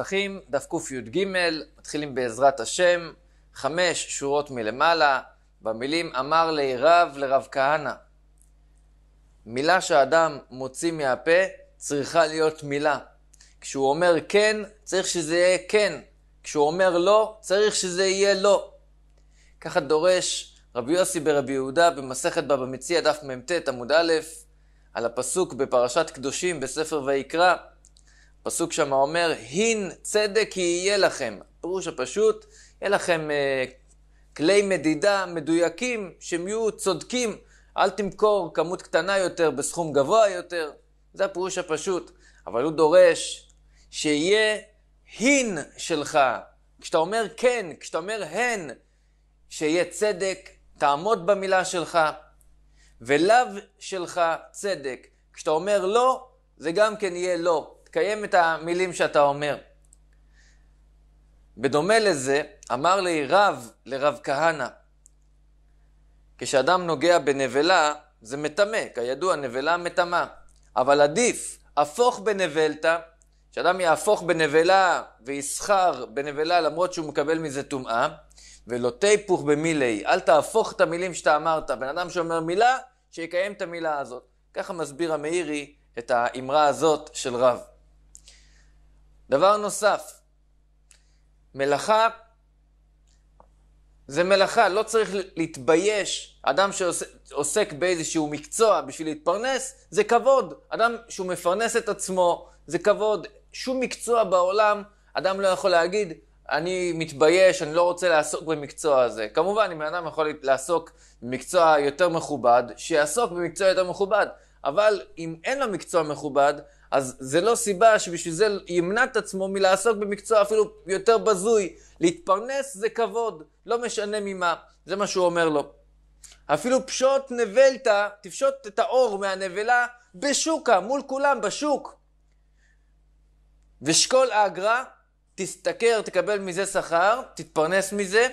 פסחים, דף קי"ג, מתחילים בעזרת השם, חמש שורות מלמעלה, במילים אמר לי רב לרב כהנא. מילה שאדם מוציא מהפה צריכה להיות מילה. כשהוא אומר כן, צריך שזה יהיה כן. כשהוא אומר לא, צריך שזה יהיה לא. ככה דורש רבי יוסי ברבי יהודה במסכת בבא מציע דף מ"ט עמוד א', על הפסוק בפרשת קדושים בספר ויקרא, הפסוק שם אומר, הין צדק יהיה לכם. פירוש הפשוט, יהיה לכם אה, כלי מדידה מדויקים, שהם יהיו צודקים. אל תמכור כמות קטנה יותר בסכום גבוה יותר. זה הפירוש הפשוט. אבל הוא דורש שיהיה הין שלך. כשאתה אומר כן, כשאתה אומר הן, שיהיה צדק, תעמוד במילה שלך. ולאו שלך צדק. כשאתה אומר לא, זה גם כן יהיה לא. תקיים את המילים שאתה אומר. בדומה לזה, אמר לי רב לרב כהנא, כשאדם נוגע בנבלה, זה מטמא, כידוע, נבלה מטמאה. אבל עדיף, הפוך בנבלתא, שאדם יהפוך בנבלה ויסחר בנבלה למרות שהוא מקבל מזה טומאה, ולא תיפוך במילי, אל תהפוך את המילים שאתה אמרת. בן אדם שאומר מילה, שיקיים את המילה הזאת. ככה מסביר המאירי את האמרה הזאת של רב. דבר נוסף, מלאכה זה מלאכה, לא צריך להתבייש. אדם שעוסק באיזשהו מקצוע בשביל להתפרנס, זה כבוד. אדם שהוא מפרנס את עצמו, זה כבוד. שום מקצוע בעולם, אדם לא יכול להגיד, אני מתבייש, אני לא רוצה לעסוק במקצוע הזה. כמובן, אם אדם יכול לעסוק במקצוע יותר מכובד, שיעסוק במקצוע יותר מכובד. אבל אם אין לו מקצוע מכובד, אז זה לא סיבה שבשביל זה ימנע את עצמו מלעסוק במקצוע אפילו יותר בזוי. להתפרנס זה כבוד, לא משנה ממה. זה מה שהוא אומר לו. אפילו פשוט נבלתא, תפשוט את האור מהנבלה בשוקה, מול כולם, בשוק. ושקול אגרה, תשתכר, תקבל מזה שכר, תתפרנס מזה,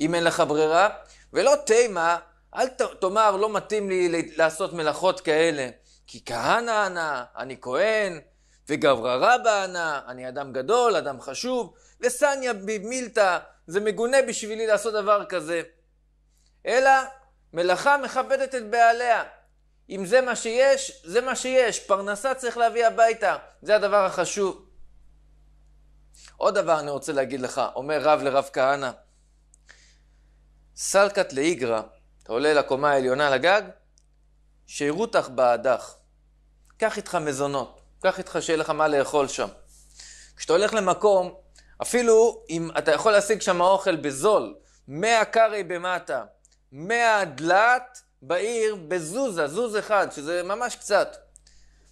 אם אין לך ברירה. ולא תימה, אל ת, תאמר, לא מתאים לי לעשות מלאכות כאלה. כי כהנא ענה, אני כהן, וגברא רבא ענה, אני אדם גדול, אדם חשוב, וסניה במילתא, זה מגונה בשבילי לעשות דבר כזה. אלא מלאכה מכבדת את בעליה. אם זה מה שיש, זה מה שיש. פרנסה צריך להביא הביתה, זה הדבר החשוב. עוד דבר אני רוצה להגיד לך, אומר רב לרב כהנא, סלקת לאיגרא, אתה עולה לקומה העליונה לגג, שירותך באדך. קח איתך מזונות, קח איתך שיהיה לך מה לאכול שם. כשאתה הולך למקום, אפילו אם אתה יכול להשיג שם אוכל בזול, מהקרעי במטה, מהדלת בעיר בזוזה, זוז אחד, שזה ממש קצת.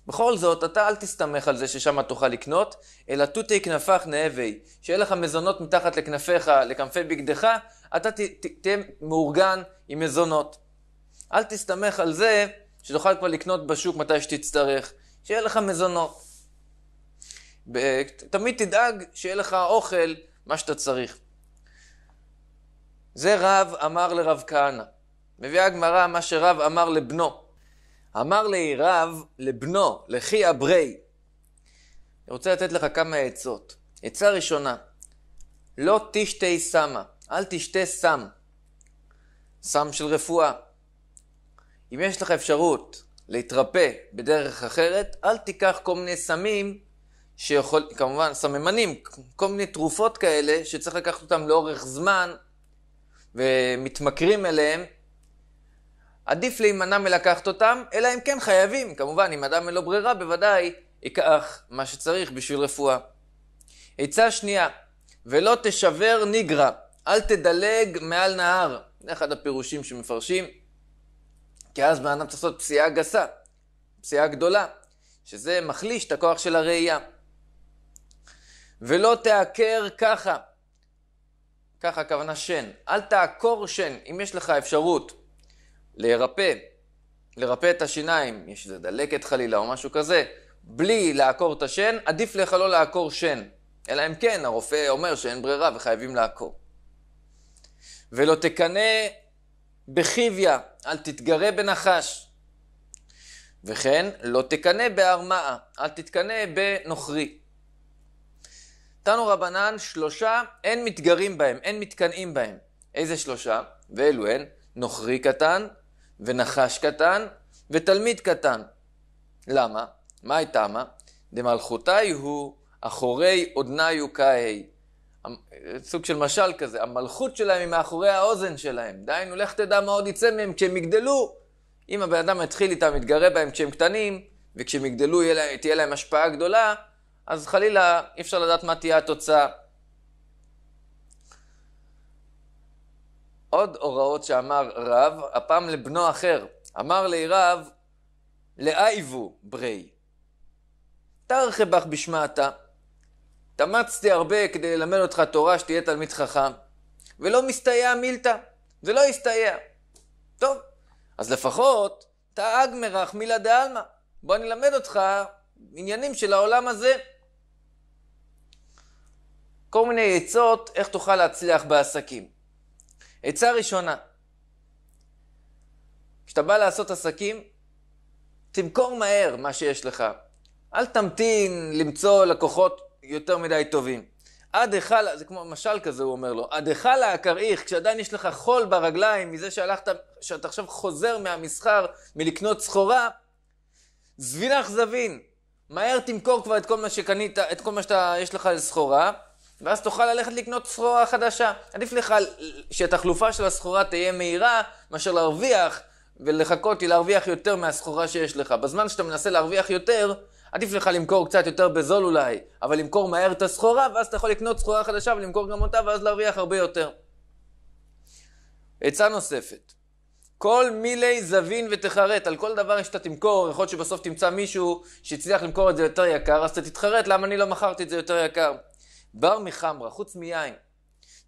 בכל זאת, אתה אל תסתמך על זה ששם תוכל לקנות, אלא תותי כנפך נאבי. שיהיה לך מזונות מתחת לכנפיך, לכנפי בגדך, אתה תהיה מאורגן עם מזונות. אל תסתמך על זה שתוכל כבר לקנות בשוק מתי שתצטרך, שיהיה לך מזונות. תמיד תדאג שיהיה לך אוכל, מה שאתה צריך. זה רב אמר לרב כהנא. מביאה הגמרא מה שרב אמר לבנו. אמר לי רב לבנו, לכי אברי. אני רוצה לתת לך כמה עצות. עצה ראשונה, לא תשתה סמה, אל תשתה סם. סם של רפואה. אם יש לך אפשרות להתרפא בדרך אחרת, אל תיקח כל מיני סמים, שיכול, כמובן סממנים, כל מיני תרופות כאלה, שצריך לקחת אותם לאורך זמן, ומתמכרים אליהם. עדיף להימנע מלקחת אותם, אלא אם כן חייבים. כמובן, אם אדם אין לו ברירה, בוודאי ייקח מה שצריך בשביל רפואה. עצה שנייה, ולא תשבר ניגרה, אל תדלג מעל נהר. זה אחד הפירושים שמפרשים. כי אז בן אדם צריך לעשות פסיעה גסה, פסיעה גדולה, שזה מחליש את הכוח של הראייה. ולא תעקר ככה, ככה הכוונה שן, אל תעקור שן, אם יש לך אפשרות לרפא, לרפא את השיניים, יש איזה דלקת חלילה או משהו כזה, בלי לעקור את השן, עדיף לך לא לעקור שן, אלא אם כן הרופא אומר שאין ברירה וחייבים לעקור. ולא תקנא בחיביה, אל תתגרה בנחש. וכן, לא תקנא בארמאה, אל תתקנא בנוכרי. תנו רבנן, שלושה אין מתגרים בהם, אין מתקנאים בהם. איזה שלושה? ואלו הן נוכרי קטן, ונחש קטן, ותלמיד קטן. למה? מה הייתה מה? דמלכותי הוא, אחורי עודני הוא סוג של משל כזה, המלכות שלהם היא מאחורי האוזן שלהם. דהיינו, לך תדע מה עוד יצא מהם כשהם יגדלו. אם הבן אדם יתחיל איתם, יתגרה בהם כשהם קטנים, וכשהם יגדלו לה, תהיה להם השפעה גדולה, אז חלילה אי אפשר לדעת מה תהיה התוצאה. עוד הוראות שאמר רב, הפעם לבנו אחר, אמר לי רב, לאייבו ברי, תרחבך בשמעתה. התאמצתי הרבה כדי ללמד אותך תורה שתהיה תלמיד חכם, ולא מסתייע מילתא, זה לא הסתייע. טוב, אז לפחות תאג מרח מילה דעלמא. בוא אני אלמד אותך עניינים של העולם הזה. כל מיני עצות איך תוכל להצליח בעסקים. עצה ראשונה, כשאתה בא לעשות עסקים, תמכור מהר מה שיש לך. אל תמתין למצוא לקוחות יותר מדי טובים. עד היכל, זה כמו משל כזה, הוא אומר לו, עד היכל הקרעיך, כשעדיין יש לך חול ברגליים מזה שהלכת, שאתה עכשיו חוזר מהמסחר מלקנות סחורה, זבין אכזבין, מהר תמכור כבר את כל מה שקנית, את כל מה שיש לך לסחורה, ואז תוכל ללכת לקנות סחורה חדשה. עדיף לך שהתחלופה של הסחורה תהיה מהירה, מאשר להרוויח, ולחכות היא להרוויח יותר מהסחורה שיש לך. בזמן שאתה מנסה להרוויח יותר, עדיף לך למכור קצת יותר בזול אולי, אבל למכור מהר את הסחורה, ואז אתה יכול לקנות סחורה חדשה ולמכור גם אותה, ואז להרוויח הרבה יותר. עצה נוספת, כל מילי זווין ותחרט, על כל דבר שאתה תמכור, יכול להיות שבסוף תמצא מישהו שהצליח למכור את זה יותר יקר, אז אתה תתחרט למה אני לא מכרתי את זה יותר יקר. בר מחמרה, חוץ מיין.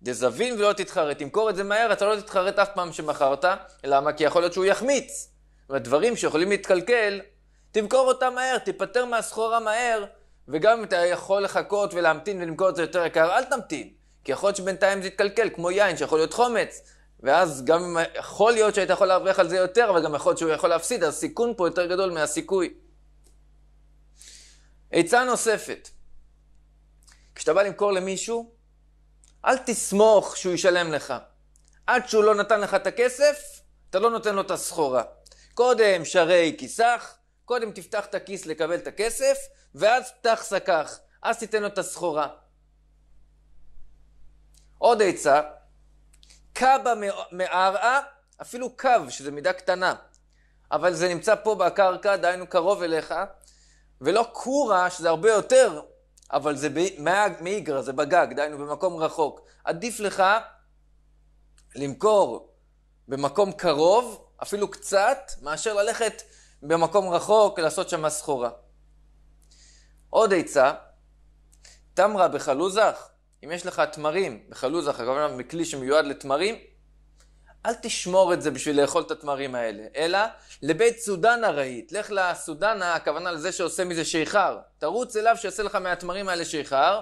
דזבין ולא תתחרט, תמכור את זה מהר, אתה לא תתחרט אף פעם שמכרת, למה? כי יכול להיות שהוא יחמיץ. זאת אומרת, דברים שיכולים להתקלקל, תמכור אותה מהר, תיפטר מהסחורה מהר, וגם אם אתה יכול לחכות ולהמתין ולמכור את זה יותר יקר, אל תמתין. כי יכול להיות שבינתיים זה יתקלקל, כמו יין שיכול להיות חומץ. ואז גם יכול להיות שהיית יכול להרוויח על זה יותר, אבל גם יכול להיות שהוא יכול להפסיד, אז סיכון פה יותר גדול מהסיכוי. עצה נוספת, כשאתה בא למכור למישהו, אל תסמוך שהוא ישלם לך. עד שהוא לא נתן לך את הכסף, אתה לא נותן לו את הסחורה. קודם שרי כיסך, קודם תפתח את הכיס לקבל את הכסף, ואז פתח סכך, אז תיתן לו את הסחורה. עוד עצה, קבה מערעה, אפילו קו, שזה מידה קטנה, אבל זה נמצא פה בקרקע, דהיינו קרוב אליך, ולא קורה, שזה הרבה יותר, אבל זה מאיגרא, זה בגג, דהיינו במקום רחוק. עדיף לך למכור במקום קרוב, אפילו קצת, מאשר ללכת במקום רחוק לעשות שם סחורה. עוד עצה, תמרה בחלוזך, אם יש לך תמרים בחלוזך, הכוונה מכלי שמיועד לתמרים, אל תשמור את זה בשביל לאכול את התמרים האלה, אלא לבית סודנה ראית, לך לסודנה, הכוונה לזה שעושה מזה שיכר. תרוץ אליו שיעשה לך מהתמרים האלה שיכר,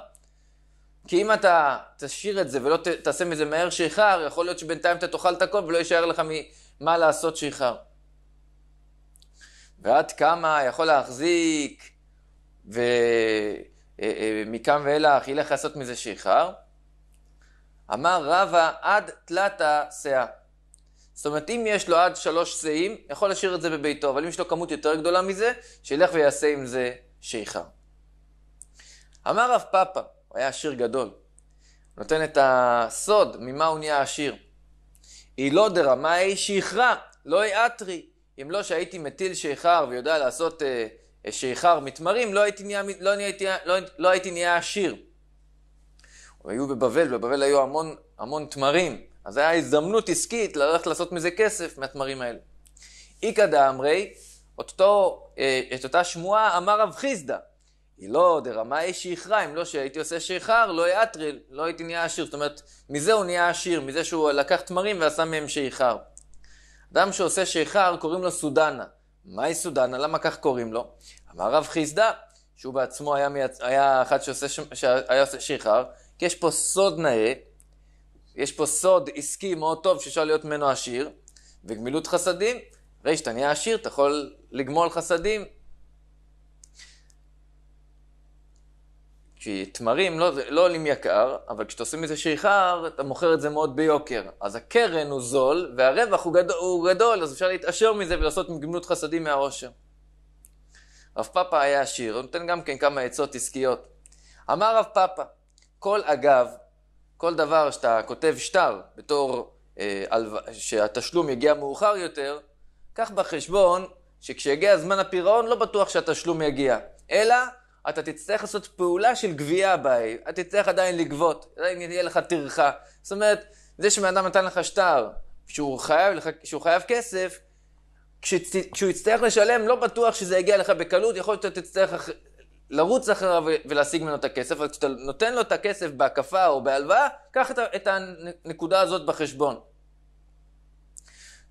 כי אם אתה תשאיר את זה ולא ת, תעשה מזה מהר שיכר, יכול להיות שבינתיים אתה תאכל את הכל ולא יישאר לך ממה לעשות שיכר. ועד כמה יכול להחזיק, ומכאן אה, אה, ואילך ילך לעשות מזה שיכר. אמר רבא עד תלת הסאה. זאת אומרת, אם יש לו עד שלוש שאים, יכול להשאיר את זה בביתו, אבל אם יש לו כמות יותר גדולה מזה, שילך ויעשה עם זה שיכר. אמר רב פאפה, הוא היה עשיר גדול, נותן את הסוד ממה הוא נהיה עשיר. היא לא דרמאי שיכרה, לא יאתרי. אם לא שהייתי מטיל שיכר ויודע לעשות אה, אה שיכר מתמרים, לא הייתי נהיה, לא הייתי, לא, לא הייתי נהיה עשיר. היו בבבל, בבבל היו המון, המון תמרים, אז הייתה הזדמנות עסקית ללכת לעשות מזה כסף מהתמרים האלה. איכא דאמרי, אה, את אותה שמועה אמר רב חיסדא, היא לא דרמאי שיכרה, אם לא שהייתי עושה שיכר, לא יאטריל, לא הייתי נהיה עשיר. זאת אומרת, מזה הוא נהיה עשיר, מזה שהוא לקח תמרים ועשה מהם שיכר. אדם שעושה שיכר קוראים לו סודנה. מהי סודנה? למה כך קוראים לו? אמר רב חיסדא, שהוא בעצמו היה, מייצ... היה אחד שעושה, ש... שהיה עושה שיכר, כי יש פה סוד נאה, יש פה סוד עסקי מאוד טוב שאפשר להיות ממנו עשיר, וגמילות חסדים, ראי, כשאתה נהיה עשיר, אתה יכול לגמול חסדים, כי תמרים לא, לא עולים יקר, אבל כשאתה עושה מזה שיכר, אתה מוכר את זה מאוד ביוקר. אז הקרן הוא זול, והרווח הוא גדול, הוא גדול אז אפשר להתעשר מזה ולעשות גמילות חסדים מהעושר. רב פאפה היה עשיר, הוא נותן גם כן כמה עצות עסקיות. אמר רב פאפה, כל אגב, כל דבר שאתה כותב שטר בתור אה, על, שהתשלום יגיע מאוחר יותר, קח בחשבון שכשיגיע זמן הפירעון לא בטוח שהתשלום יגיע, אלא אתה תצטרך לעשות פעולה של גבייה בה', אתה תצטרך עדיין לגבות, עדיין יהיה לך טרחה. זאת אומרת, זה שבן אדם נתן לך שטר, שהוא חייב, לך, שהוא חייב כסף, כשצ... כשהוא יצטרך לשלם, לא בטוח שזה יגיע לך בקלות, יכול להיות שאתה תצטרך אח... לרוץ אחריו ולהשיג ממנו את הכסף, אבל כשאתה נותן לו את הכסף בהקפה או בהלוואה, קח את, את הנקודה הזאת בחשבון.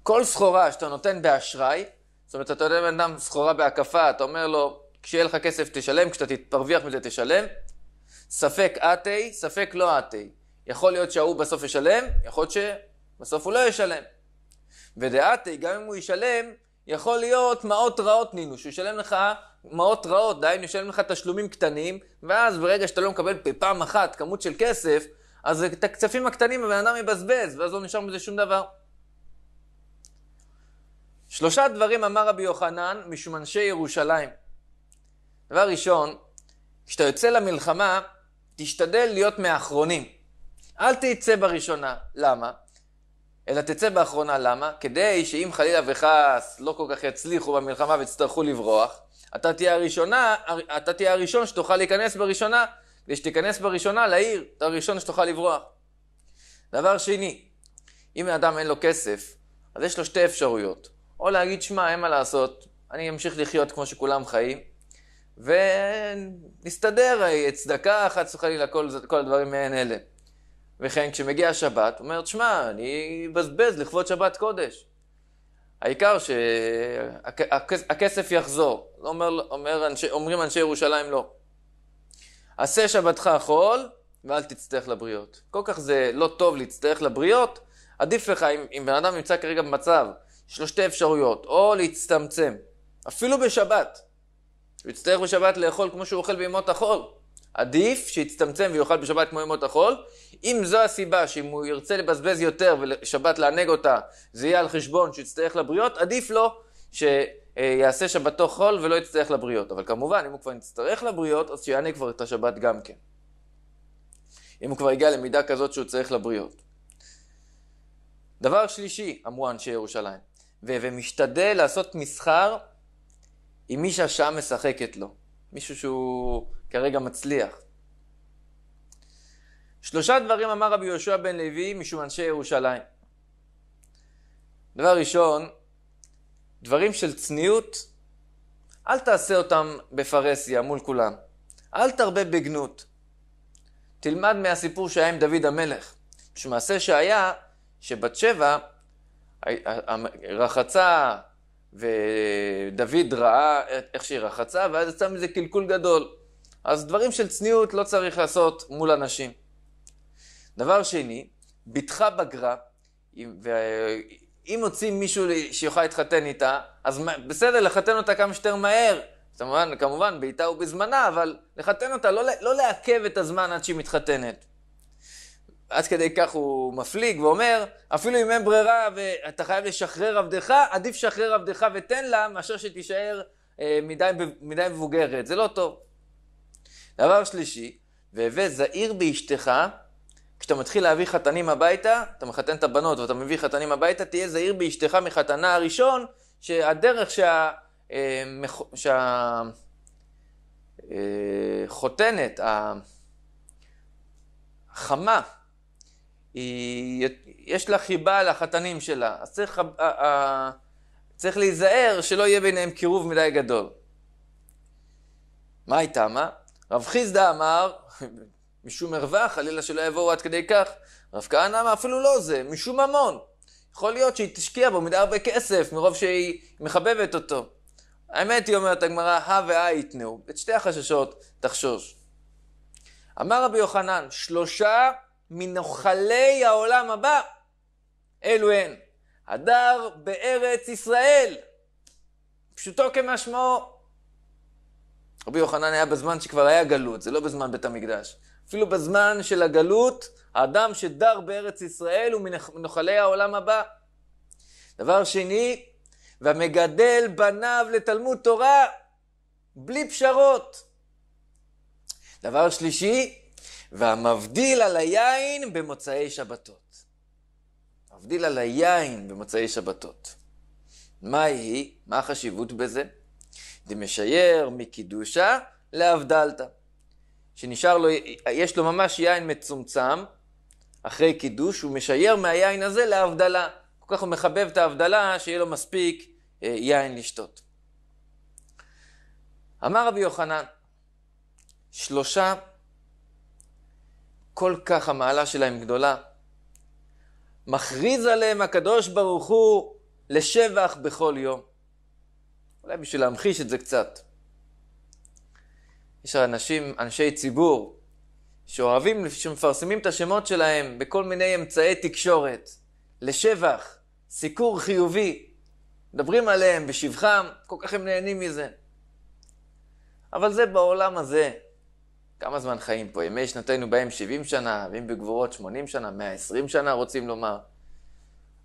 כל סחורה שאתה נותן באשראי, זאת אומרת, אתה יודע לבן אדם סחורה בהקפה, אתה אומר לו, כשיהיה לך כסף תשלם, כשאתה תרוויח מזה תשלם. ספק אתי, ספק לא אתי. יכול להיות שההוא בסוף ישלם, יכול להיות שבסוף הוא לא ישלם. ודעתי, גם אם הוא ישלם, יכול להיות מעות רעות נינו, שהוא ישלם לך מעות רעות, דהיינו ישלם לך תשלומים קטנים, ואז ברגע שאתה לא מקבל בפעם אחת כמות של כסף, אז את הכספים הקטנים הבן אדם יבזבז, ואז לא נשאר מזה שום דבר. שלושה דברים אמר רבי יוחנן משום אנשי ירושלים. דבר ראשון, כשאתה יוצא למלחמה, תשתדל להיות מהאחרונים. אל תצא בראשונה. למה? אלא תצא באחרונה. למה? כדי שאם חלילה וחס לא כל כך יצליחו במלחמה ויצטרכו לברוח, אתה תהיה הראשונה, אתה תהיה הראשון שתוכל להיכנס בראשונה, כדי שתיכנס בראשונה לעיר, אתה הראשון שתוכל לברוח. דבר שני, אם לאדם אין לו כסף, אז יש לו שתי אפשרויות. או להגיד, שמע, אין מה לעשות, אני אמשיך לחיות כמו שכולם חיים, ונסתדר, אה, צדקה, חס וחלילה, כל, כל הדברים מעין אלה. וכן, כשמגיע השבת, הוא אומר, תשמע, אני אבזבז לכבוד שבת קודש. העיקר שהכסף יחזור. אומר, אומר אנשי, אומרים אנשי ירושלים לא. עשה שבתך חול, ואל תצטרך לבריות. כל כך זה לא טוב להצטרך לבריות, עדיף לך, אם, אם בן אדם נמצא כרגע במצב, יש לו שתי אפשרויות, או להצטמצם, אפילו בשבת, הוא יצטרך בשבת לאכול כמו שהוא אוכל בימות החול. עדיף שיצטמצם ויאכל בשבת כמו ימות החול. אם זו הסיבה שאם הוא ירצה לבזבז יותר ושבת לענג אותה, זה יהיה על חשבון שיצטרך לבריות, עדיף לו שיעשה שבתו חול ולא יצטרך לבריות. אבל כמובן, אם הוא כבר יצטרך לבריות, אז שיענה כבר את השבת גם כן. אם הוא כבר הגיע למידה כזאת שהוא צריך לבריות. דבר שלישי, אמרו אנשי ירושלים, ומשתדל לעשות מסחר עם מי שהשעה משחקת לו, מישהו שהוא כרגע מצליח. שלושה דברים אמר רבי יהושע בן לוי משום אנשי ירושלים. דבר ראשון, דברים של צניעות, אל תעשה אותם בפרהסיה מול כולם. אל תרבה בגנות. תלמד מהסיפור שהיה עם דוד המלך. שמעשה שהיה, שבת שבע רחצה ודוד ראה איך שהיא רחצה, ואז יצא מזה קלקול גדול. אז דברים של צניעות לא צריך לעשות מול אנשים. דבר שני, בתך בגרה, ואם מוצאים מישהו שיוכל להתחתן איתה, אז בסדר, לחתן אותה כמה שיותר מהר. כמובן, כמובן בעיטה ובזמנה, אבל לחתן אותה, לא, לא לעכב את הזמן עד שהיא מתחתנת. עד כדי כך הוא מפליג ואומר, אפילו אם אין ברירה ואתה חייב לשחרר עבדך, עדיף שחרר עבדך ותן לה, מאשר שתישאר אה, מדי, מדי מבוגרת. זה לא טוב. דבר שלישי, והווה זהיר באשתך, כשאתה מתחיל להביא חתנים הביתה, אתה מחתן את הבנות ואתה מביא חתנים הביתה, תהיה זהיר באשתך מחתנה הראשון, שהדרך שה... אה, שה... אה, חותנת, החמה, היא, יש לה חיבה לחתנים שלה, אז צריך, ה, ה, ה, צריך להיזהר שלא יהיה ביניהם קירוב מדי גדול. מה הייתה מה? רב חיסדא אמר, משום מרווח, חלילה שלא יבואו עד כדי כך. רב כהנא אמר, אפילו לא זה, משום ממון. יכול להיות שהיא תשקיע בו מדי הרבה כסף, מרוב שהיא מחבבת אותו. האמת היא, אומרת הגמרא, הא והא יתנאו. את שתי החששות תחשוש. אמר רבי יוחנן, שלושה מנוחלי העולם הבא, אלו הן. הדר בארץ ישראל, פשוטו כמשמעו. רבי יוחנן היה בזמן שכבר היה גלות, זה לא בזמן בית המקדש. אפילו בזמן של הגלות, האדם שדר בארץ ישראל הוא מנוחלי העולם הבא. דבר שני, והמגדל בניו לתלמוד תורה, בלי פשרות. דבר שלישי, והמבדיל על היין במוצאי שבתות. מבדיל על היין במוצאי שבתות. מה היא? מה החשיבות בזה? דמשייר מקידושה להבדלתא. שנשאר לו, יש לו ממש יין מצומצם, אחרי קידוש, הוא משייר מהיין הזה להבדלה. כל כך הוא מחבב את ההבדלה, שיהיה לו מספיק אה, יין לשתות. אמר רבי יוחנן, שלושה כל כך המעלה שלהם גדולה. מכריז עליהם הקדוש ברוך הוא לשבח בכל יום. אולי בשביל להמחיש את זה קצת. יש אנשים, אנשי ציבור, שאוהבים, שמפרסמים את השמות שלהם בכל מיני אמצעי תקשורת, לשבח, סיקור חיובי, מדברים עליהם בשבחם, כל כך הם נהנים מזה. אבל זה בעולם הזה, כמה זמן חיים פה? ימי שנתנו בהם 70 שנה, ואם בגבורות 80 שנה, 120 שנה רוצים לומר.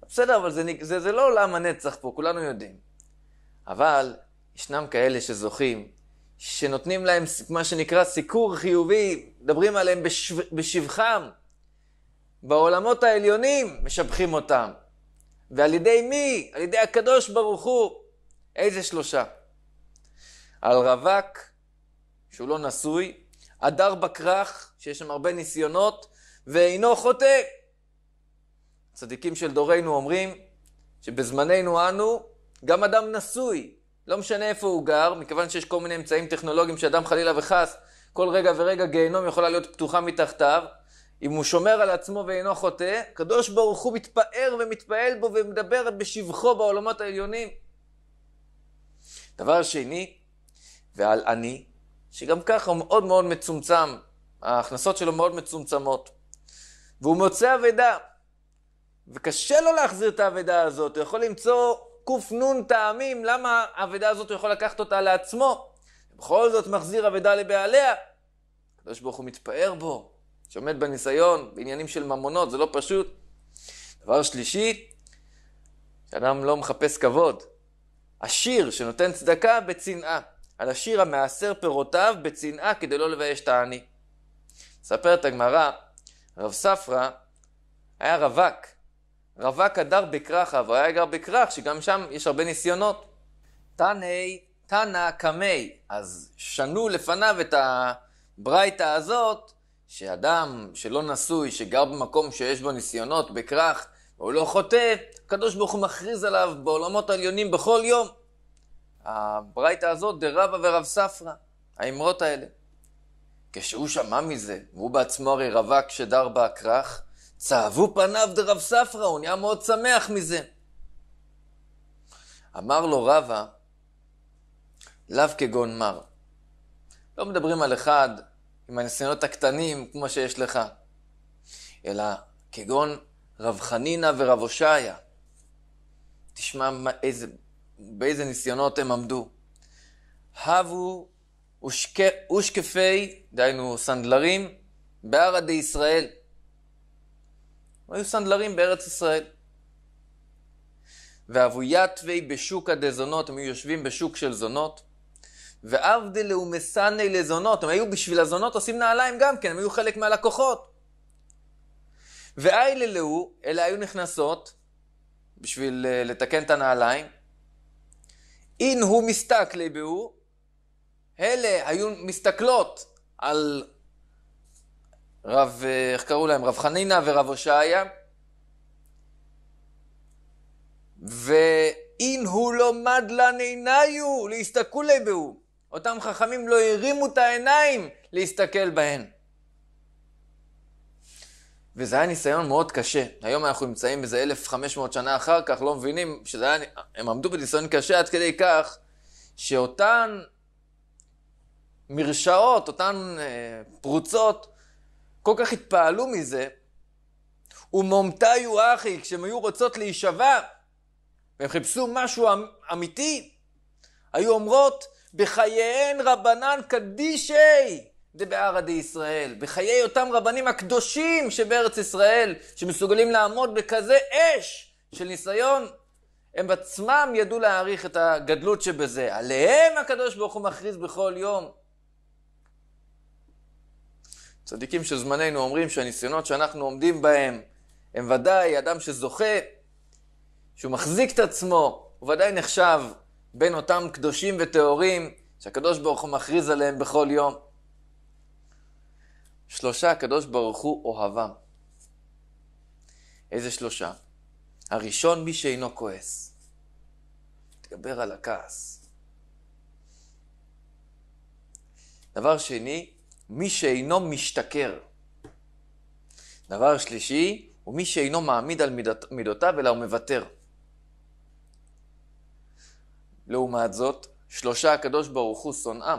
בסדר, אבל זה, זה, זה לא עולם הנצח פה, כולנו יודעים. אבל ישנם כאלה שזוכים, שנותנים להם מה שנקרא סיקור חיובי, מדברים עליהם בשו, בשבחם. בעולמות העליונים משבחים אותם. ועל ידי מי? על ידי הקדוש ברוך הוא. איזה שלושה? על רווק, שהוא לא נשוי, הדר בכרך, שיש שם הרבה ניסיונות, ואינו חוטא. צדיקים של דורנו אומרים שבזמננו אנו, גם אדם נשוי, לא משנה איפה הוא גר, מכיוון שיש כל מיני אמצעים טכנולוגיים שאדם חלילה וחס, כל רגע ורגע גיהנום יכולה להיות פתוחה מתחתיו. אם הוא שומר על עצמו ואינו חוטא, קדוש ברוך הוא מתפאר ומתפעל בו ומדבר בשבחו בעולמות העליונים. דבר שני, ועל אני, שגם ככה הוא מאוד מאוד מצומצם, ההכנסות שלו מאוד מצומצמות. והוא מוצא אבדה, וקשה לו להחזיר את האבדה הזאת, הוא יכול למצוא ק"נ טעמים למה האבדה הזאת הוא יכול לקחת אותה לעצמו. בכל זאת מחזיר אבדה לבעליה. הקדוש ברוך הוא מתפאר בו, שעומד בניסיון, בעניינים של ממונות, זה לא פשוט. דבר שלישי, שאדם לא מחפש כבוד. עשיר שנותן צדקה בצנעה. על השיר המעשר פירותיו בצנעה כדי לא לבייש את העני. מספרת הגמרא, רב ספרא היה רווק. רווק הדר בכרך, והוא היה גר בכרך, שגם שם יש הרבה ניסיונות. תנאי, תנא קמי. אז שנו לפניו את הברייתא הזאת, שאדם שלא נשוי, שגר במקום שיש בו ניסיונות, בכרך, הוא לא חוטא, הקדוש ברוך הוא מכריז עליו בעולמות עליונים בכל יום. הברייתא הזאת דרבא ורב ספרא, האמרות האלה. כשהוא שמע מזה, והוא בעצמו הרי רווק שדר בהכרך, צהבו פניו דרב ספרא, הוא נהיה מאוד שמח מזה. אמר לו רבא, לאו כגון מר. לא מדברים על אחד עם הניסיונות הקטנים כמו שיש לך, אלא כגון רב חנינא ורב הושעיה. תשמע איזה, באיזה ניסיונות הם עמדו. הבו אושקפי, דהיינו סנדלרים, בערא דישראל. היו סנדלרים בארץ ישראל. ואבו יתווי בשוקא דזונות, הם היו יושבים בשוק של זונות. ועבדלה ומסני לזונות, הם היו בשביל הזונות עושים נעליים גם כן, הם היו חלק מהלקוחות. ואיילה ואייללהו, אלה היו נכנסות בשביל אה, לתקן את הנעליים, אין הוא מסתכלי בהו, אלה היו מסתכלות על רב, איך קראו להם? רב חנינא ורב הושעיה. ואין הוא לא מדלן עיניו להסתכלו בהו. אותם חכמים לא הרימו את העיניים להסתכל בהן. וזה היה ניסיון מאוד קשה. היום אנחנו נמצאים איזה 1,500 שנה אחר כך, לא מבינים שזה היה... הם עמדו בניסיון קשה עד כדי כך שאותן מרשעות, אותן אה, פרוצות, כל כך התפעלו מזה, ומומתיו אחי, כשהן היו רוצות להישבע, והן חיפשו משהו אמ-, אמיתי, היו אומרות, בחייהן רבנן קדישי. דבערא דישראל, בחיי אותם רבנים הקדושים שבארץ ישראל, שמסוגלים לעמוד בכזה אש של ניסיון, הם עצמם ידעו להעריך את הגדלות שבזה. עליהם הקדוש ברוך הוא מכריז בכל יום. צדיקים של זמננו אומרים שהניסיונות שאנחנו עומדים בהם הם ודאי אדם שזוכה, שהוא מחזיק את עצמו, הוא ודאי נחשב בין אותם קדושים וטהורים שהקדוש ברוך הוא מכריז עליהם בכל יום. שלושה הקדוש ברוך הוא אוהבם. איזה שלושה? הראשון, מי שאינו כועס. תתגבר על הכעס. דבר שני, מי שאינו משתכר. דבר שלישי, הוא מי שאינו מעמיד על מידות, מידותיו, אלא הוא מוותר. לעומת זאת, שלושה הקדוש ברוך הוא שונאם.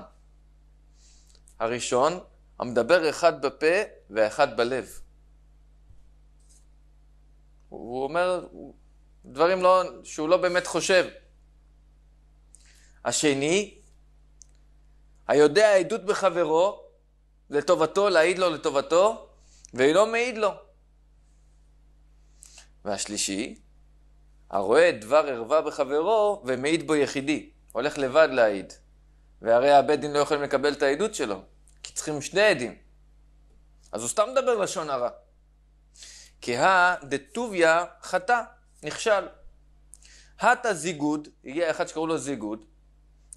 הראשון, המדבר אחד בפה ואחד בלב. הוא אומר דברים לא, שהוא לא באמת חושב. השני, היודע עדות בחברו, לטובתו, להעיד לו לטובתו, ואינו מעיד לו. והשלישי, הרואה דבר ערווה בחברו ומעיד בו יחידי, הולך לבד להעיד. והרי הבית דין לא יכולים לקבל את העדות שלו. כי צריכים שני עדים. אז הוא סתם מדבר לשון הרע. כי הא דטוביה חטא, נכשל. הטא זיגוד, הגיע אחד שקראו לו זיגוד,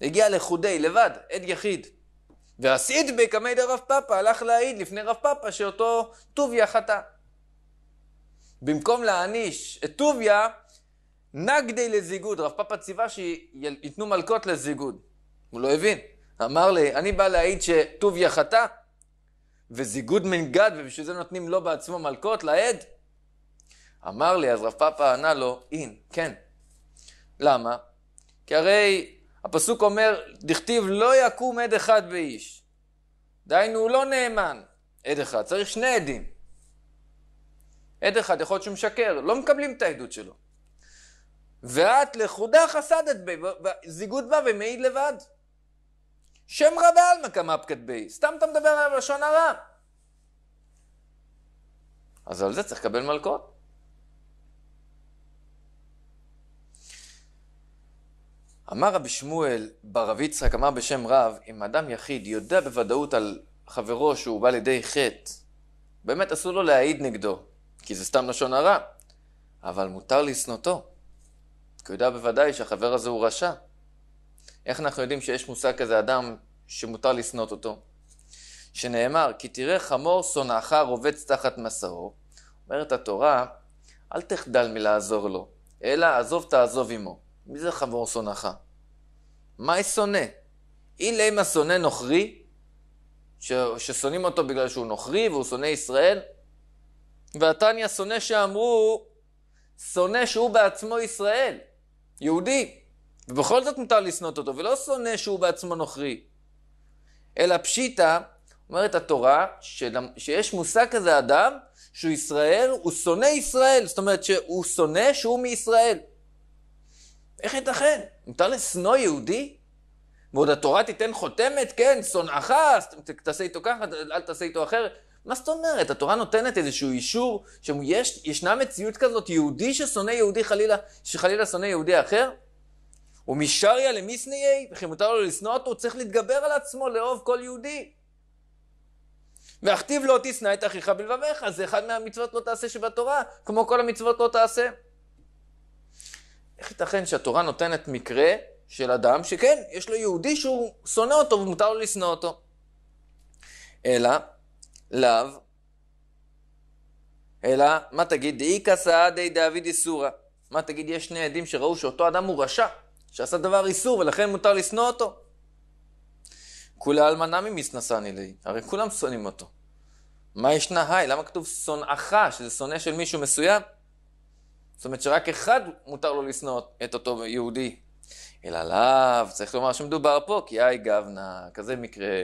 הגיע לחודי, לבד, עד יחיד. והסעיד בקמי דרב פאפה, הלך להעיד לפני רב פאפה שאותו טוביה חטא. במקום להעניש את טוביה, נגדי לזיגוד, רב פאפה ציווה שייתנו מלקות לזיגוד. הוא לא הבין. אמר לי, אני בא להעיד שטוביה חטא, וזיגוד מנגד, ובשביל זה נותנים לו בעצמו מלקות, לעד? אמר לי, אז רב פאפה ענה לו, אין, כן. למה? כי הרי הפסוק אומר, דכתיב לא יקום עד אחד באיש. דהיינו, הוא לא נאמן. עד אחד, צריך שני עדים. עד אחד, יכול להיות שהוא משקר, לא מקבלים את העדות שלו. ואת לכודה חסדת, בי, זיגוד בא ומעיד לבד. שם רע בעלמא קמפקת בי, סתם אתה מדבר על לשון הרע. אז על זה צריך לקבל מלכות. אמר רבי שמואל ברב יצחק, אמר בשם רב, אם אדם יחיד יודע בוודאות על חברו שהוא בא לידי חטא, באמת אסור לו להעיד נגדו, כי זה סתם לשון הרע, אבל מותר לשנותו, כי הוא יודע בוודאי שהחבר הזה הוא רשע. איך אנחנו יודעים שיש מושג כזה אדם שמותר לשנות אותו? שנאמר, כי תראה חמור שונאך רובץ תחת מסעו. אומרת התורה, אל תחדל מלעזור לו, אלא עזוב תעזוב עמו. מי זה חמור שונאך? מה שונא? אילי מה שונא נוכרי, ש... ששונאים אותו בגלל שהוא נוכרי והוא שונא ישראל, והתניא שונא שאמרו, שונא שהוא בעצמו ישראל, יהודי. ובכל זאת מותר לשנות אותו, ולא שונא שהוא בעצמו נוכרי. אלא פשיטא, אומרת התורה, של... שיש מושג כזה אדם, שהוא ישראל, הוא שונא ישראל, זאת אומרת שהוא שונא שהוא מישראל. איך ייתכן? מותר לשנוא יהודי? ועוד התורה תיתן חותמת, כן, שונאך, תעשה איתו ככה, אל תעשה איתו אחרת. מה זאת אומרת? התורה נותנת איזשהו אישור, שישנה מציאות כזאת, יהודי ששונא יהודי חלילה, שחלילה שונא יהודי אחר? ומשריה למשנאי, וכי מותר לו לשנוא אותו, הוא צריך להתגבר על עצמו, לאהוב כל יהודי. והכתיב לא תשנא את אחיך בלבביך, זה אחד מהמצוות לא תעשה שבתורה, כמו כל המצוות לא תעשה. איך ייתכן שהתורה נותנת מקרה של אדם שכן, יש לו יהודי שהוא שונא אותו ומותר לו לשנוא אותו? אלא, לאו, אלא, מה תגיד? דאי כסאה די דאביד איסורא. מה תגיד, יש שני עדים שראו שאותו אדם הוא רשע, שעשה דבר איסור ולכן מותר לשנוא אותו. כולי אלמנה ממשנשני לי, הרי כולם שונאים אותו. מה ישנה היי? למה כתוב שונאך, שזה שונא של מישהו מסוים? זאת אומרת שרק אחד מותר לו לשנוא את אותו יהודי. אלא לאו, צריך לומר שמדובר פה, כי היי גבנה, כזה מקרה.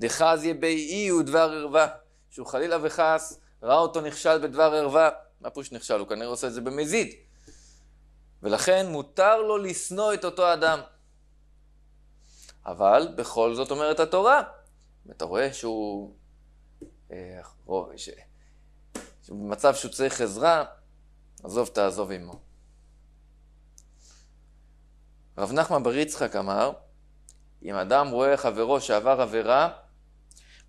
דחז יבי אי הוא דבר ערווה, שהוא חלילה וחס ראה אותו נכשל בדבר ערווה. מה פירוש נכשל? הוא כנראה עושה את זה במזיד. ולכן מותר לו לשנוא את אותו אדם. אבל בכל זאת אומרת התורה, אתה רואה שהוא... איך, אה, ש... במצב שהוא צריך עזרה, עזוב תעזוב עמו. רב נחמן בר יצחק אמר, אם אדם רואה חברו שעבר עבירה,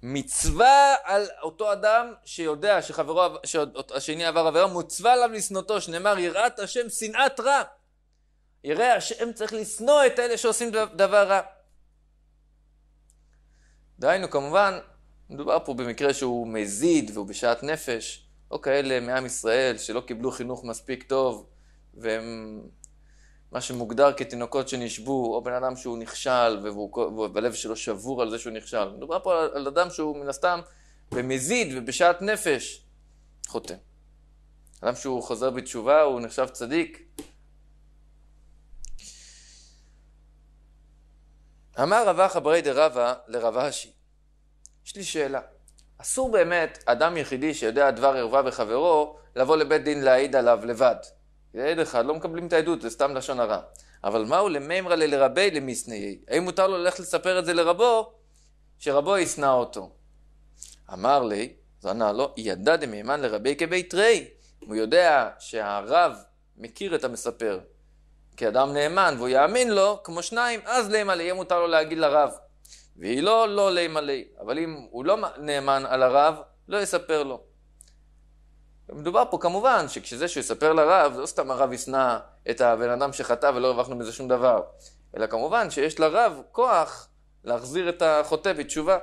מצווה על אותו אדם שיודע שחברו, שהשני עבר עבירה, מצווה עליו לשנותו, שנאמר יראת השם שנאת רע. יראה השם צריך לשנוא את אלה שעושים דבר רע. דהיינו, כמובן, מדובר פה במקרה שהוא מזיד והוא בשאט נפש, או לא כאלה מעם ישראל שלא קיבלו חינוך מספיק טוב והם מה שמוגדר כתינוקות שנשבו, או בן אדם שהוא נכשל, והלב שלו שבור על זה שהוא נכשל. מדובר פה על, אדם שהוא מן הסתם במזיד ובשאט נפש חוטא. אדם שהוא חוזר בתשובה, הוא נחשב צדיק. אמר רבא חברי דרבא לרב אשי, יש לי שאלה. אסור באמת אדם יחידי שיודע דבר ערווה וחברו לבוא לבית דין להעיד עליו לבד. לעד אחד, לא מקבלים את העדות, זה סתם לשון הרע. אבל מהו למימרא ללרבי למשנאי? האם מותר לו ללכת לספר את זה לרבו, שרבו ישנא אותו? אמר לי, אז ענה לו, לא, ידע דמימן לרבי כבית רי. הוא יודע שהרב מכיר את המספר כאדם נאמן, והוא יאמין לו כמו שניים, אז לימה לי, יהיה מותר לו להגיד לרב. והיא לא, לא לימה לי. אבל אם הוא לא נאמן על הרב, לא יספר לו. מדובר פה כמובן שכשזה שהוא יספר לרב, זה לא סתם הרב ישנא את הבן אדם שחטא ולא הרווחנו מזה שום דבר, אלא כמובן שיש לרב כוח להחזיר את החוטא בתשובה.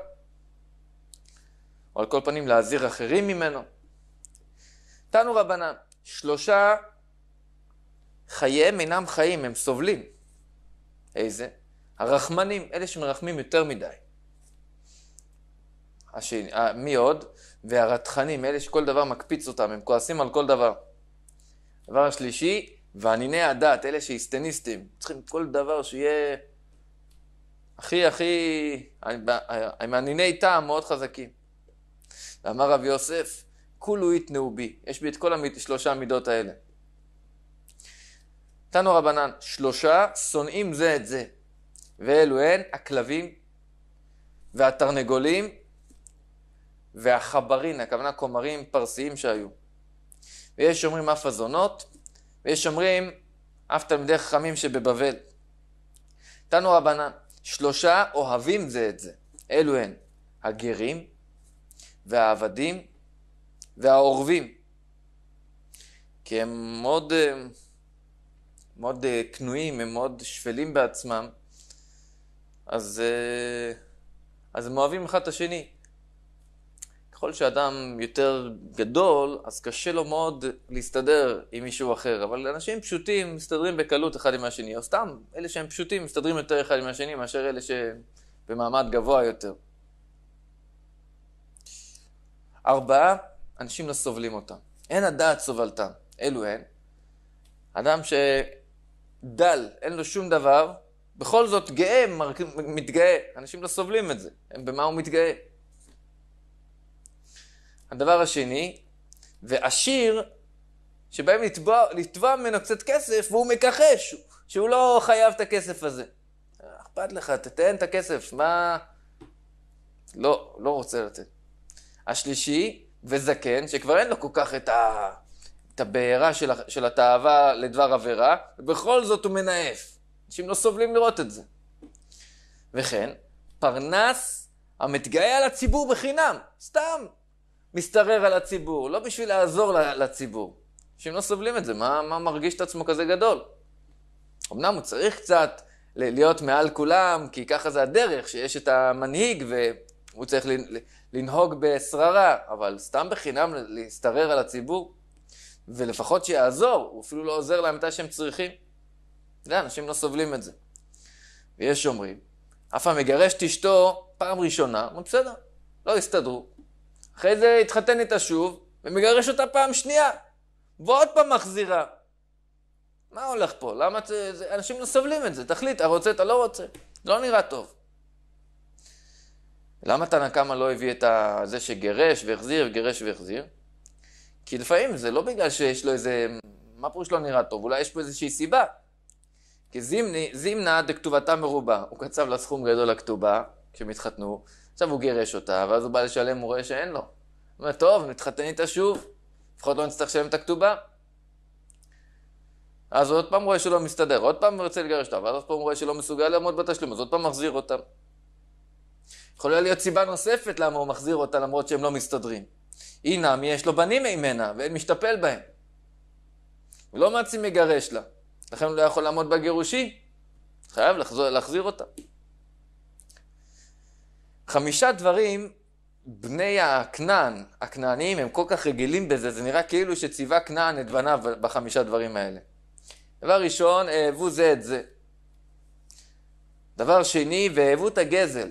או על כל פנים להזהיר אחרים ממנו. תנו רבנן, שלושה חייהם אינם חיים, הם סובלים. איזה? הרחמנים, אלה שמרחמים יותר מדי. השני, אה, מי עוד? והרתחנים, אלה שכל דבר מקפיץ אותם, הם כועסים על כל דבר. דבר השלישי, ועניני הדת, אלה שהיסטניסטים, צריכים כל דבר שיהיה הכי הכי, הם עניני טעם מאוד חזקים. ואמר רבי יוסף, כולו יתנאו בי, יש בי את כל שלושה המידות האלה. תנו רבנן, שלושה שונאים זה את זה, ואלו הן הכלבים והתרנגולים והחברין, הכוונה כומרים פרסיים שהיו. ויש שאומרים אף הזונות, ויש שאומרים אף תלמידי חכמים שבבבל. תנו רבנן, שלושה אוהבים זה את זה. אלו הן הגרים והעבדים והעורבים. כי הם מאוד, אה, מאוד אה, כנועים, הם מאוד שפלים בעצמם, אז, אה, אז הם אוהבים אחד את השני. ככל שאדם יותר גדול, אז קשה לו מאוד להסתדר עם מישהו אחר, אבל אנשים פשוטים מסתדרים בקלות אחד עם השני, או סתם, אלה שהם פשוטים מסתדרים יותר אחד עם השני מאשר אלה שבמעמד גבוה יותר. ארבעה, אנשים לא סובלים אותם. אין הדעת סובלתם, אלו הן. אדם שדל, אין לו שום דבר, בכל זאת גאה, מתגאה. אנשים לא סובלים את זה, במה הוא מתגאה? הדבר השני, ועשיר, שבאים לתבוע, לתבוע ממנו קצת כסף, והוא מכחש, שהוא לא חייב את הכסף הזה. אכפת לך, תתן את הכסף, מה... לא, לא רוצה לתת. השלישי, וזקן, שכבר אין לו כל כך את, ה... את הבעירה של, ה... של התאווה לדבר עבירה, ובכל זאת הוא מנאף. אנשים לא סובלים לראות את זה. וכן, פרנס המתגאה על הציבור בחינם, סתם, משתרר על הציבור, לא בשביל לעזור לציבור. אנשים לא סובלים את זה, מה, מה מרגיש את עצמו כזה גדול? אמנם הוא צריך קצת להיות מעל כולם, כי ככה זה הדרך, שיש את המנהיג והוא צריך לנהוג בשררה, אבל סתם בחינם להשתרר על הציבור, ולפחות שיעזור, הוא אפילו לא עוזר להם מתי שהם צריכים. זה, אנשים לא סובלים את זה. ויש שאומרים, אף פעם המגרש את אשתו פעם ראשונה, בסדר, לא הסתדרו, אחרי זה התחתן איתה שוב, ומגרש אותה פעם שנייה, ועוד פעם מחזירה. מה הולך פה? למה זה, זה, אנשים לא סובלים את זה, תחליט, אתה רוצה, אתה לא רוצה. זה לא נראה טוב. למה תנא קמא לא הביא את ה... זה שגירש והחזיר, גירש והחזיר? כי לפעמים זה לא בגלל שיש לו איזה... מה פירוש לא נראה טוב? אולי יש פה איזושהי סיבה. כי זימנה דכתובתה מרובה. הוא קצב לה סכום גדול לכתובה, כשהם התחתנו, עכשיו הוא גירש אותה, ואז הוא בא לשלם, הוא רואה שאין לו. הוא אומר, טוב, נתחתן איתה שוב, לפחות לא נצטרך לשלם את הכתובה. אז עוד פעם רואה שלא מסתדר, עוד פעם רוצה לגרש אותה, ואז עוד פעם רואה שלא מסוגל לעמוד בתשלום, אז עוד פעם מחזיר אותה. יכולה להיות סיבה נוספת למה הוא מחזיר אותה למרות שהם לא מסתדרים. אינם, יש לו בנים ממנה, ואין משתפל בהם. הוא לא מעצים מגרש לה, לכן הוא לא יכול לעמוד בגירושי, חייב לחזור, להחזיר אותה. חמישה דברים בני הכנען, הכנעניים, הם כל כך רגילים בזה, זה נראה כאילו שציווה כנען את בניו בחמישה דברים האלה. דבר ראשון, אהבו זה את זה. דבר שני, ואהבו את הגזל.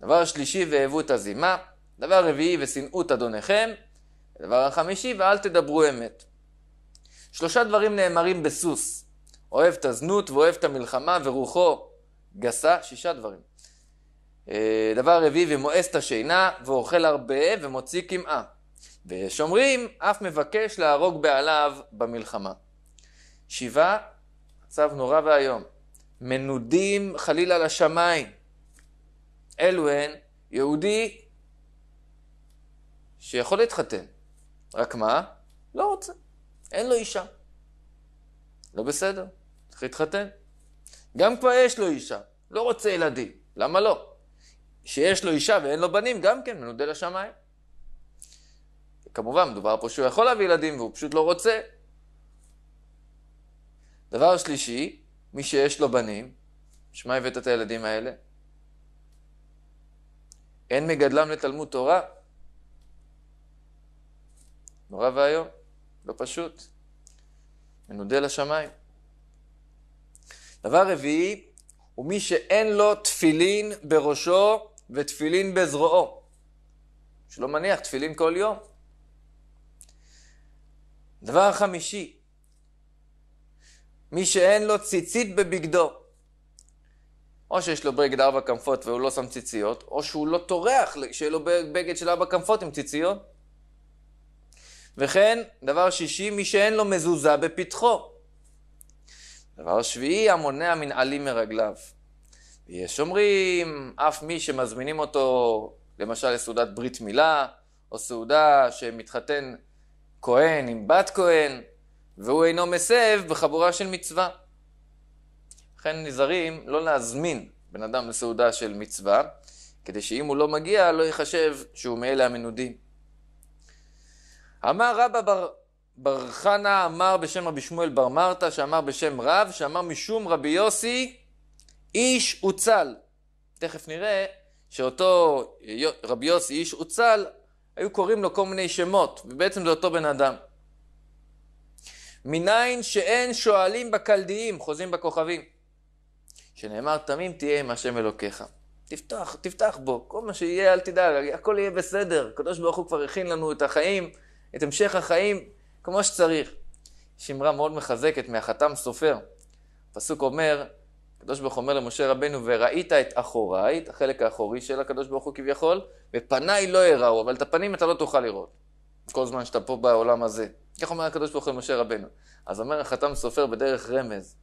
דבר שלישי, ואהבו את הזימה. דבר רביעי, ושנאו את אדוניכם. דבר החמישי, ואל תדברו אמת. שלושה דברים נאמרים בסוס. אוהב את הזנות ואוהב את המלחמה ורוחו גסה, שישה דברים. אה, דבר רביעי, ומואס את השינה, ואוכל הרבה, ומוציא קמעה. ויש אומרים, אף מבקש להרוג בעליו במלחמה. שבעה, מצב נורא ואיום. מנודים חלילה לשמיים. אלו הן יהודי שיכול להתחתן. רק מה? לא רוצה. אין לו אישה. לא בסדר, צריך להתחתן. גם כבר יש לו אישה, לא רוצה ילדים. למה לא? שיש לו אישה ואין לו בנים, גם כן מנודה לשמיים. כמובן, מדובר פה שהוא יכול להביא ילדים והוא פשוט לא רוצה. דבר שלישי, מי שיש לו בנים, שמע הבאת את הילדים האלה? אין מגדלם לתלמוד תורה. נורא ואיום, לא פשוט. מנודה לשמיים. דבר רביעי, הוא מי שאין לו תפילין בראשו ותפילין בזרועו, שלא מניח תפילין כל יום. דבר חמישי, מי שאין לו ציצית בבגדו, או שיש לו בגד ארבע כנפות והוא לא שם ציציות, או שהוא לא טורח שיהיה לו בגד של ארבע כנפות עם ציציות. וכן, דבר שישי, מי שאין לו מזוזה בפתחו. דבר שביעי, המונע מנעלים מרגליו. יש אומרים, אף מי שמזמינים אותו למשל לסעודת ברית מילה, או סעודה שמתחתן כהן עם בת כהן, והוא אינו מסב בחבורה של מצווה. לכן נזהרים לא להזמין בן אדם לסעודה של מצווה, כדי שאם הוא לא מגיע, לא ייחשב שהוא מאלה המנודים. אמר רבא בר, בר חנה, אמר בשם רבי שמואל בר מרתא, שאמר בשם רב, שאמר משום רבי יוסי, איש אוצל. תכף נראה שאותו רבי יוסי איש אוצל, היו קוראים לו כל מיני שמות, ובעצם זה אותו בן אדם. מניין שאין שואלים בקלדיים, חוזים בכוכבים. שנאמר תמים תהיה עם השם אלוקיך. תפתח, תפתח בו, כל מה שיהיה אל תדאג, הכל יהיה בסדר. הקדוש ברוך הוא כבר הכין לנו את החיים, את המשך החיים, כמו שצריך. יש אמרה מאוד מחזקת מהחתם סופר. הפסוק אומר, הקדוש ברוך אומר למשה רבנו, וראית את אחוריי, את החלק האחורי של הקדוש ברוך הוא כביכול, ופניי לא יראו, אבל את הפנים אתה לא תוכל לראות. כל זמן שאתה פה בעולם הזה. כך אומר הקדוש ברוך הוא למשה רבנו. אז אומר החתם סופר בדרך רמז.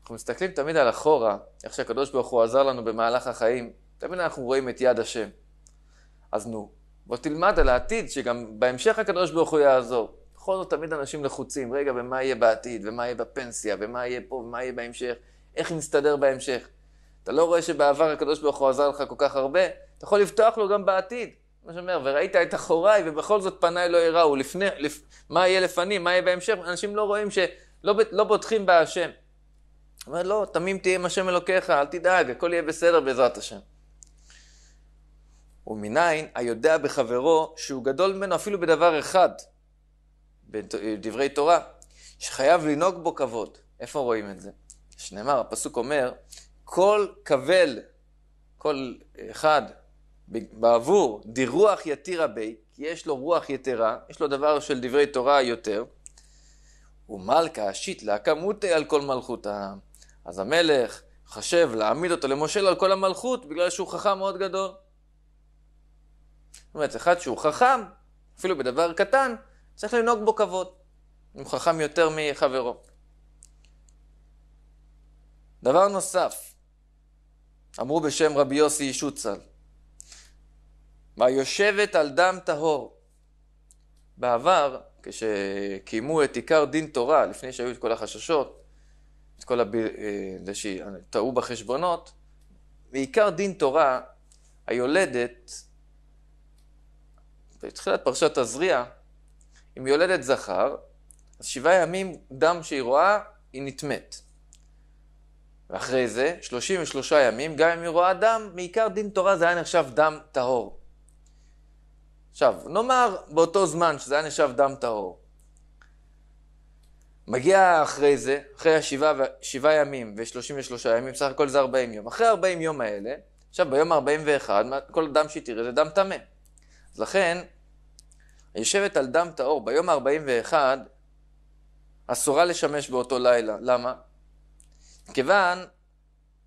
אנחנו מסתכלים תמיד על אחורה, איך שהקדוש ברוך הוא עזר לנו במהלך החיים, תמיד אנחנו רואים את יד השם. אז נו, בוא תלמד על העתיד, שגם בהמשך הקדוש ברוך הוא יעזור. בכל זאת תמיד אנשים לחוצים, רגע, ומה יהיה בעתיד, ומה יהיה בפנסיה, ומה יהיה פה, ומה יהיה בהמשך. איך נסתדר בהמשך. אתה לא רואה שבעבר הקדוש ברוך הוא עזר לך כל כך הרבה, אתה יכול לבטוח לו גם בעתיד. מה שאומר, וראית את אחוריי, ובכל זאת פניי לא יראו. לפני, לפ... מה יהיה לפנים, מה יהיה בהמשך, אנשים לא רואים שלא לא בוטחים בהשם. אומר, לא, תמים תהיה עם השם אלוקיך, אל תדאג, הכל יהיה בסדר בעזרת השם. ומניין היודע בחברו שהוא גדול ממנו אפילו בדבר אחד, בדברי תורה, שחייב לנהוג בו כבוד. איפה רואים את זה? שנאמר, הפסוק אומר, כל קבל, כל אחד בעבור דירוח יתירה בי, כי יש לו רוח יתרה, יש לו דבר של דברי תורה יותר, ומלכה אשית לה כמותי על כל מלכות העם. אז המלך חשב להעמיד אותו למושל על כל המלכות, בגלל שהוא חכם מאוד גדול. זאת אומרת, אחד שהוא חכם, אפילו בדבר קטן, צריך לנהוג בו כבוד. אם חכם יותר מחברו. דבר נוסף, אמרו בשם רבי יוסי ישוצל, והיושבת על דם טהור. בעבר, כשקיימו את עיקר דין תורה, לפני שהיו את כל החששות, את כל הב... אה, זה שטעו בחשבונות, בעיקר דין תורה, היולדת, בתחילת פרשת תזריע, אם יולדת זכר, אז שבעה ימים דם שהיא רואה, היא נטמאת. ואחרי זה, 33 ימים, גם אם היא רואה דם, מעיקר דין תורה זה היה נחשב דם טהור. עכשיו, נאמר באותו זמן שזה היה נחשב דם טהור. מגיע אחרי זה, אחרי השבעה שבעה ימים ושלושים ושלושה ימים, סך הכל זה ארבעים יום. אחרי ארבעים יום האלה, עכשיו ביום ארבעים ואחד, כל דם שהיא תראה זה דם טמא. אז לכן, יושבת על דם טהור ביום ארבעים ואחד, אסורה לשמש באותו לילה. למה? כיוון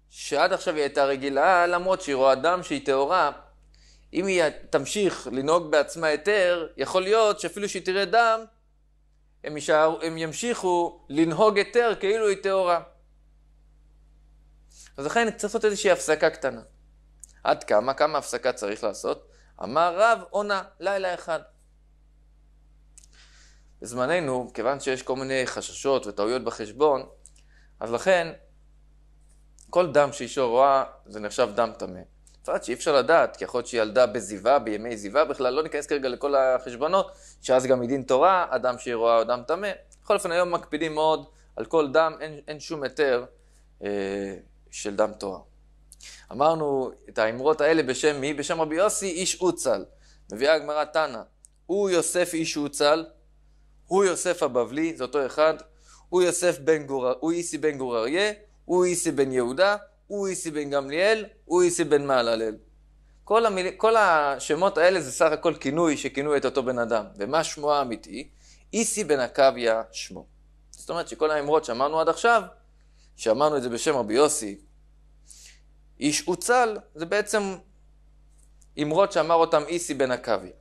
שעד עכשיו היא הייתה רגילה, למרות שהיא רואה דם שהיא טהורה, אם היא תמשיך לנהוג בעצמה היתר, יכול להיות שאפילו שהיא תראה דם, הם, ישאר, הם ימשיכו לנהוג היתר כאילו היא טהורה. אז לכן צריך לעשות איזושהי הפסקה קטנה. עד כמה? כמה הפסקה צריך לעשות? אמר רב עונה לילה אחד. בזמננו, כיוון שיש כל מיני חששות וטעויות בחשבון, אז לכן כל דם שאישו רואה זה נחשב דם טמא. בפרט שאי אפשר לדעת, כי יכול להיות שהיא ילדה בזיווה, בימי זיווה בכלל, לא ניכנס כרגע לכל החשבונות, שאז גם מדין תורה, הדם שהיא רואה הוא דם טמא. בכל אופן היום מקפידים מאוד על כל דם, אין, אין שום היתר אה, של דם תורה. אמרנו את האמרות האלה בשם מי? בשם רבי יוסי איש אוצל. מביאה הגמרא תנא, הוא יוסף איש אוצל, הוא יוסף הבבלי, זה אותו אחד, הוא יוסף בן גורר, הוא איסי בן גורריה, אויסי בן יהודה, אויסי בן גמליאל, אויסי בן מעללל. כל, המיל... כל השמות האלה זה סך הכל כינוי שכינו את אותו בן אדם. ומה שמו האמיתי? איסי בן עקביה שמו. זאת אומרת שכל האמרות שאמרנו עד עכשיו, שאמרנו את זה בשם רבי יוסי, איש אוצל, זה בעצם אמרות שאמר אותם איסי בן עקביה.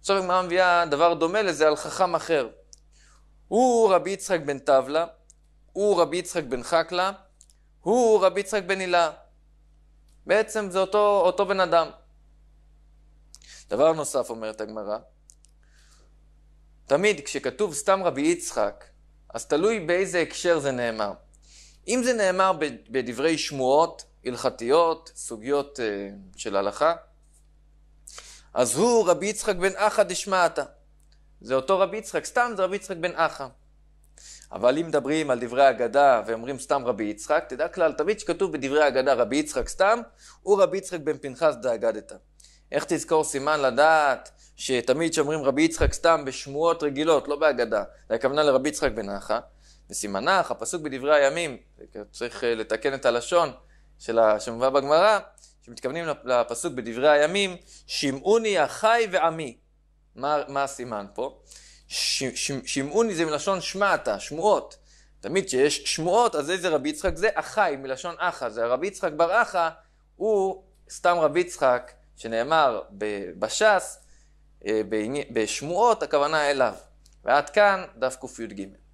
עכשיו הגמרא מביאה דבר דומה לזה על חכם אחר. הוא רבי יצחק בן טבלה, הוא רבי יצחק בן חקלא, הוא רבי יצחק בן הילה. בעצם זה אותו, אותו בן אדם. דבר נוסף אומרת הגמרא, תמיד כשכתוב סתם רבי יצחק, אז תלוי באיזה הקשר זה נאמר. אם זה נאמר בדברי שמועות הלכתיות, סוגיות uh, של הלכה, אז הוא רבי יצחק בן אחא דשמעתא. זה אותו רבי יצחק, סתם זה רבי יצחק בן אחא. אבל אם מדברים על דברי אגדה ואומרים סתם רבי יצחק, תדע כלל, תמיד שכתוב בדברי אגדה רבי יצחק סתם, הוא רבי יצחק בן פנחס דאגדת. איך תזכור סימן לדעת שתמיד שאומרים רבי יצחק סתם בשמועות רגילות, לא באגדה, זה הכוונה לרבי יצחק בן אחא. בסימן נח, הפסוק בדברי הימים, צריך אה, לתקן את הלשון של השמובא בגמרא, שמתכוונים לפסוק בדברי הימים, שמעוני אחי ועמי. מה, מה הסימן פה? ש, ש, שמעוני זה מלשון שמעתה, שמועות. תמיד כשיש שמועות, אז איזה רבי יצחק זה? אחי, מלשון אחא. זה רבי יצחק בר אחא, הוא סתם רבי יצחק, שנאמר בש"ס, אה, בשמועות, הכוונה אליו. ועד כאן דף קי"ג.